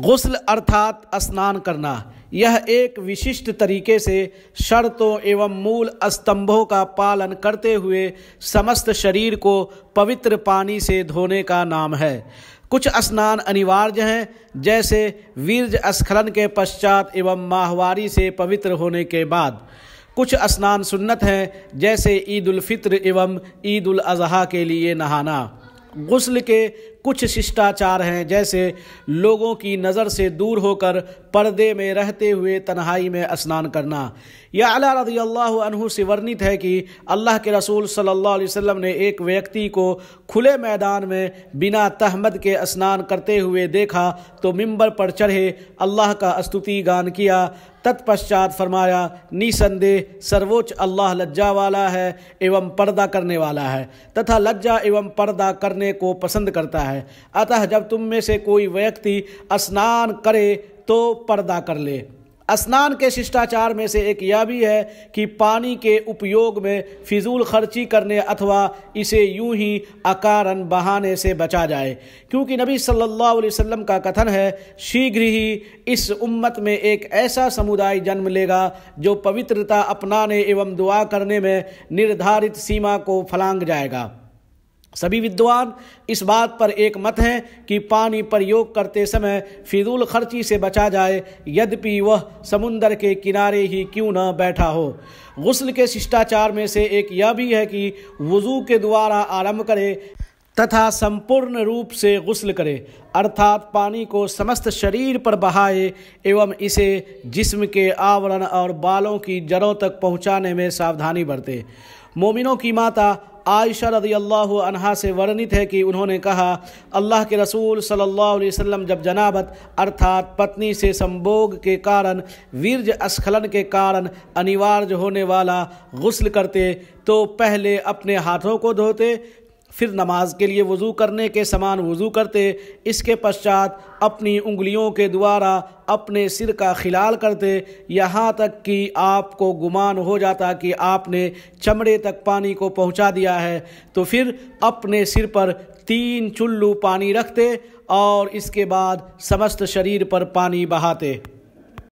गुसल अर्थात स्नान करना यह एक विशिष्ट तरीके से शर्तों एवं मूल स्तंभों का पालन करते हुए समस्त शरीर को पवित्र पानी से धोने का नाम है कुछ स्नान अनिवार्य हैं जैसे वीर्ज स्खलन के पश्चात एवं माहवारी से पवित्र होने के बाद कुछ स्नान सुन्नत हैं जैसे ईद उल फित्र एवं ईद उल अजहा के लिए नहाना गुस्ल के कुछ शिष्टाचार हैं जैसे लोगों की नज़र से दूर होकर पर्दे में रहते हुए तन्हाई में स्नान करना यह अला रदी अल्लाह से वर्णित है कि अल्लाह के रसूल सल्लल्लाहु अलैहि वसल्लम ने एक व्यक्ति को खुले मैदान में बिना तहमद के स्नान करते हुए देखा तो मिंबर पर चढ़े अल्लाह का स्तुति गान किया तत्पश्चात फरमाया निसंदेह सर्वोच्च अल्लाह लज्जा वाला है एवं पर्दा करने वाला है तथा लज्जा एवं पर्दा करने को पसंद करता है है अतः जब तुम में से कोई व्यक्ति स्नान करे तो पर्दा कर ले स्नान के शिष्टाचार में से एक यह भी है कि पानी के उपयोग में फिजूल खर्ची करने अथवा इसे यूं ही अकारण बहाने से बचा जाए क्योंकि नबी सल्लल्लाहु अलैहि वसल्लम का कथन है शीघ्र ही इस उम्मत में एक ऐसा समुदाय जन्म लेगा जो पवित्रता अपनाने एवं दुआ करने में निर्धारित सीमा को फलांग जाएगा सभी विद्वान इस बात पर एक मत हैं कि पानी प्रयोग करते समय फिजूल खर्ची से बचा जाए यद्यपि वह समुंदर के किनारे ही क्यों न बैठा हो गुस्ल के शिष्टाचार में से एक यह भी है कि वज़ू के द्वारा आरंभ करे तथा संपूर्ण रूप से गुस्ल करे अर्थात पानी को समस्त शरीर पर बहाए एवं इसे जिस्म के आवरण और बालों की जड़ों तक पहुंचाने में सावधानी बरते मोमिनों की माता आयशा रदी अल्लाह अनहा से वर्णित है कि उन्होंने कहा अल्लाह के रसूल सल्लल्लाहु अलैहि वसल्लम जब जनाबत अर्थात पत्नी से संभोग के कारण वीर्य स्खलन के कारण अनिवार्य होने वाला गुस्ल करते तो पहले अपने हाथों को धोते फिर नमाज के लिए वज़ू करने के समान वज़ू करते इसके पश्चात अपनी उंगलियों के द्वारा अपने सिर का खिलाल करते यहाँ तक कि आपको गुमान हो जाता कि आपने चमड़े तक पानी को पहुँचा दिया है तो फिर अपने सिर पर तीन चुल्लू पानी रखते और इसके बाद समस्त शरीर पर पानी बहाते